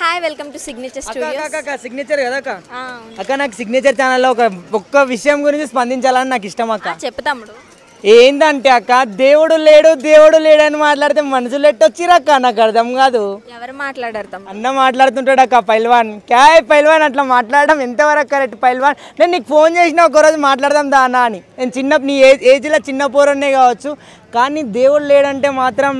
hi welcome to signature అక్క signature కదా అక్క అక్క నాకు సిగ్నేచర్ ఛానల్లో ఒక ఒక్క విషయం గురించి స్పందించాలని నాకు ఇష్టం అక్క చెప్తాముడు ఏంటంటే అక్క దేవుడు లేడు దేవుడు లేడు అని మాట్లాడితే మనుషులు ఎట్టొచ్చిరక్క నాకు అర్థం కాదు ఎవరు మాట్లాడతాం అన్న మాట్లాడుతుంటాడు అక్క పైల్వాన్ క్యా పైల్వాన్ అట్లా మాట్లాడడం ఎంతవరకు కరెక్ట్ పైల్వాన్ నేను నీకు ఫోన్ చేసిన ఒకరోజు మాట్లాడదాం దానా అని నేను చిన్న నీ ఏజ్లో చిన్న పోరన్నే కావచ్చు కానీ దేవుడు లేడంటే మాత్రం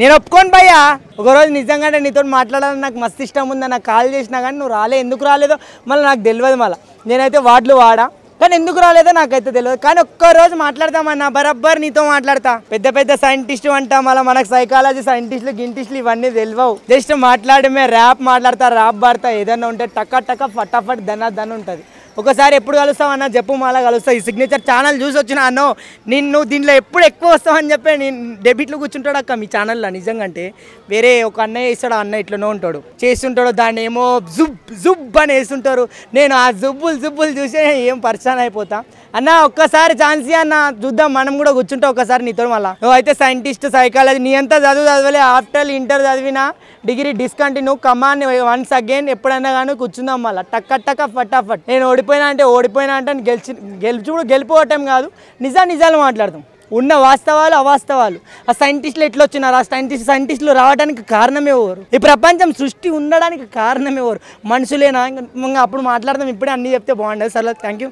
నేను ఒప్పుకోను భయ్యా ఒకరోజు నిజంగానే నీతో మాట్లాడాలని నాకు మస్తు ఇష్టం ఉందా నాకు కాల్ చేసినా కానీ నువ్వు రాలే ఎందుకు రాలేదో మళ్ళీ నాకు తెలియదు మళ్ళీ నేనైతే వాడ్లు వాడా కానీ ఎందుకు రాలేదో నాకైతే తెలియదు కానీ ఒక్కరోజు మాట్లాడతామన్నా బరబ్బర్ నీతో మాట్లాడతా పెద్ద పెద్ద సైంటిస్ట్ అంటా మళ్ళీ మనకు సైకాలజీ సైంటిస్టులు గింటిస్టులు ఇవన్నీ తెలియవు జస్ట్ మాట్లాడమే ర్యాప్ మాట్లాడతా ర్యాప్ పాడతా ఏదన్నా ఉంటే టక్క టక్క ఫటాఫట్ దన దన్ ఉంటుంది ఒకసారి ఎప్పుడు కలుస్తావు అన్న చెప్పు మళ్ళీ కలుస్తావు ఈ సిగ్నేచర్ ఛానల్ చూసి వచ్చిన అన్నో నిన్ను దీంట్లో ఎప్పుడు ఎక్కువ వస్తావు అని చెప్పి నేను డెబిట్లో కూర్చుంటాడు అక్క మీ ఛానల్లో నిజంగా అంటే వేరే ఒక అన్నయ్య ఇస్తాడు అన్న ఇట్లనే ఉంటాడు చేస్తుంటాడు దాన్ని ఏమో జుబ్ జుబ్ అని వేస్తుంటారు నేను ఆ జుబ్బులు జుబ్బులు చూసి ఏం పరిచయం అయిపోతా అన్న ఒక్కసారి ఛాన్స్ అన్న చూద్దాం మనం కూడా కూర్చుంటాం ఒక్కసారి నీతో మళ్ళీ నువ్వు అయితే సైంటిస్ట్ సైకాలజీ నీ అంతా చదువు చదవలే ఆఫ్టర్ ఇంటర్ చదివినా degree discontinue come on once again ఎప్పుడైనా కానీ కూర్చుందాం మళ్ళీ టక్క టక్క ఫటాఫట్ నేను ఓడి ఓడిపోయినా అంటే ఓడిపోయినా అంటే గెలిచి గెలిచి కూడా గెలిపోవటం కాదు నిజా నిజాలు మాట్లాడతాం ఉన్న వాస్తవాలు అవాస్తవాలు ఆ సైంటిస్టులు ఎట్లా వచ్చినారు ఆ సైంటిస్ట్ సైంటిస్టులు రావడానికి కారణమే ఎవరు ఈ ప్రపంచం సృష్టి ఉండడానికి కారణమే ఎవరు మనుషులేనా ఇంకా అప్పుడు మాట్లాడదాం ఇప్పుడే అన్నీ చెప్తే బాగుండదు సర్లా థ్యాంక్ యూ